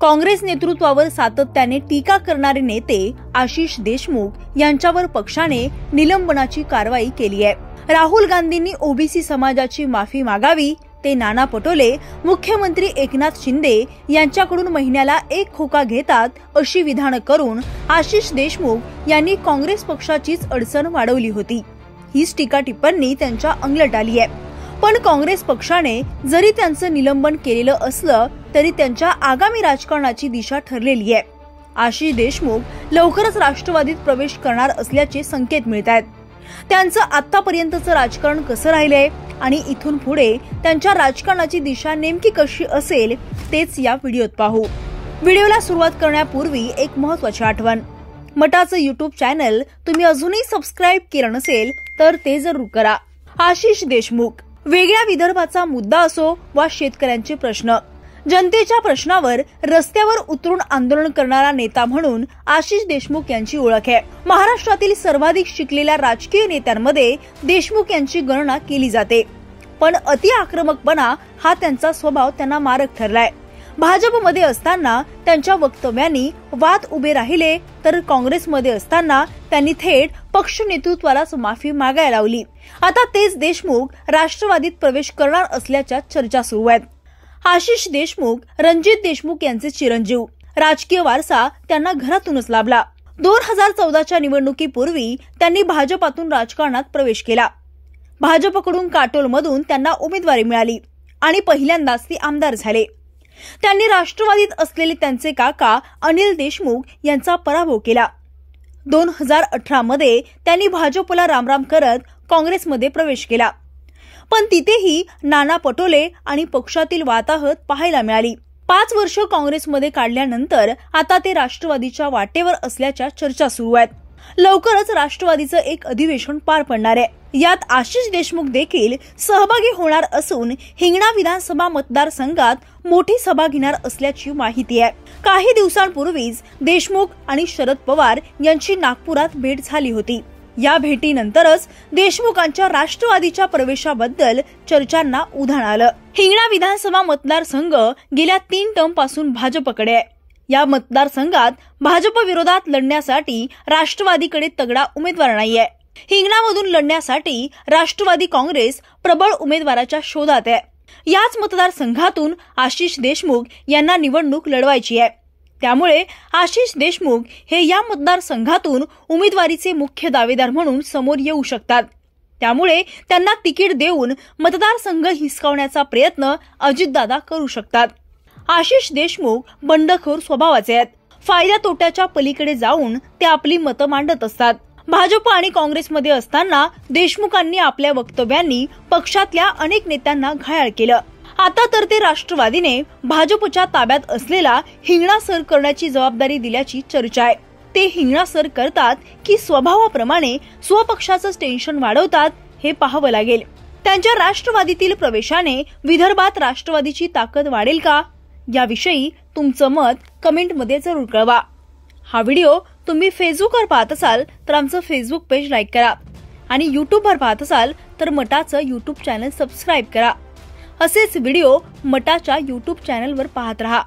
काँग्रेस नेतृत्वावर सातत्याने टीका करणारे नेते आशिष देशमुख यांच्यावर पक्षाने निलंबनाची कारवाई केली आहे राहुल गांधींनी ओबीसी समाजाची माफी मागावी ते नाना पटोले मुख्यमंत्री एकनाथ शिंदे यांच्याकडून महिन्याला एक खोका घेतात अशी विधानं करून आशिष देशमुख यांनी काँग्रेस पक्षाचीच अडचण वाढवली होती हीच टीका टिप्पणी त्यांच्या अंगलट आली आहे पण काँग्रेस पक्षाने जरी त्यांचं निलंबन केलेलं असलं तरी त्यांच्या आगामी राजकारणाची दिशा ठरलेली आहे आशिष देशमुख लवकरच राष्ट्रवादीत प्रवेश करणार असल्याचे संकेत मिळत आहेत त्यांचं आतापर्यंतचं राजकारण कसं राहिलंय आणि इथून पुढे त्यांच्या राजकारणाची दिशा नेमकी कशी असेल तेच या व्हिडिओत पाहू व्हिडिओला सुरुवात करण्यापूर्वी एक महत्वाची आठवण मटाचं युट्यूब चॅनल तुम्ही अजूनही सबस्क्राईब केलं नसेल तर ते जरूर करा आशिष देशमुख वेगळ्या विदर्भाचा मुद्दा असो वा शेतकऱ्यांचे प्रश्न जनतेच्या प्रश्नावर रस्त्यावर उतरून आंदोलन करणारा नेता म्हणून आशिष देशमुख यांची ओळख आहे महाराष्ट्रातील सर्वाधिक शिकलेल्या राजकीय नेत्यांमध्ये देशमुख यांची गणना केली जाते पण अति आक्रमकपणा हा त्यांचा स्वभाव त्यांना मारक ठरलाय भाजपमध्ये असताना त्यांच्या वक्तव्यांनी वाद उभे राहिले तर काँग्रेसमध्ये असताना त्यांनी थेट पक्ष नेतृत्वालाच माफी मागायला लावली आता तेच देशमुख राष्ट्रवादीत प्रवेश करणार असल्याच्या चर्चा सुरू आहेत आशिष देशमुख रणजित देशमुख यांचे चिरंजीव राजकीय वारसा त्यांना घरातूनच लाभला दोन हजार चौदाच्या निवडणुकीपूर्वी त्यांनी भाजपातून राजकारणात प्रवेश केला भाजपकडून काटोलमधून त्यांना उमेदवारी मिळाली आणि पहिल्यांदाच ते आमदार झाले त्यांनी राष्ट्रवादीत असलेले त्यांचे काका अनिल देशमुख यांचा पराभव केला दोन हजार अठरामध्ये त्यांनी भाजपला रामराम करत काँग्रेसमध्ये प्रवेश केला पण तिथेही नाना पटोले आणि पक्षातील वाताहत पाहायला मिळाली पाच वर्ष काँग्रेसमध्ये काढल्यानंतर आता ते राष्ट्रवादीच्या वाटेवर असल्याच्या चर्चा सुरू आहेत लवकरच राष्ट्रवादीचं एक अधिवेशन पार पडणार आहे यात आशिष देशमुख देखील सहभागी होणार असून हिंगणा विधानसभा मतदारसंघात मोठी सभा घेणार असल्याची माहिती आहे काही दिवसांपूर्वीच देशमुख आणि शरद पवार यांची नागपुरात भेट झाली होती या भेटीनंतरच देशमुखांच्या राष्ट्रवादीच्या प्रवेशाबद्दल चर्चांना उधाण आलं हिंगणा विधानसभा मतदारसंघ गेल्या तीन टर्म पासून भाजपकडे आहे या मतदारसंघात भाजप विरोधात लढण्यासाठी राष्ट्रवादीकडे तगडा उमेदवार नाहीये हिंगणामधून लढण्यासाठी राष्ट्रवादी काँग्रेस प्रबळ उमेदवाराच्या शोधात आहे याच मतदारसंघातून आशिष देशमुख यांना निवडणूक लढवायची आहे त्यामुळे आशिष देशमुख हे या मतदारसंघातून उमेदवारीचे मुख्य दावेदार म्हणून समोर येऊ शकतात त्यामुळे त्यांना तिकीट देऊन मतदारसंघ हिसकावण्याचा प्रयत्न अजितदादा करू शकतात आशिष देशमुख बंडखोर स्वभावाचे आहेत फायद्या तोट्याच्या पलीकडे जाऊन ते आपली मतं मांडत असतात भाजप आणि काँग्रेसमध्ये असताना देशमुखांनी आपल्या वक्तव्यांनी पक्षातल्या अनेक नेत्यांना घायाळ केलं आता तर ते राष्ट्रवादीने भाजपच्या ताब्यात असलेला हिंगणा सर करण्याची जबाबदारी दिल्याची चर्चा आहे ते हिंगणा सर करतात की स्वभावाप्रमाणे स्वपक्षाचं टेन्शन वाढवतात हे पाहावं लागेल त्यांच्या राष्ट्रवादीतील प्रवेशाने विदर्भात राष्ट्रवादीची ताकद वाढेल का याविषयी तुमचं मत कमेंटमध्ये जरूर कळवा हा व्हिडिओ तुम्ही फेसबुकवर पाहत असाल तर आमचं फेसबुक पेज लाईक करा आणि वर पाहत असाल तर मटाचं युट्यूब चॅनल सबस्क्राईब करा असेच व्हिडिओ मटाच्या यूट्यूब चॅनलवर पाहत रहा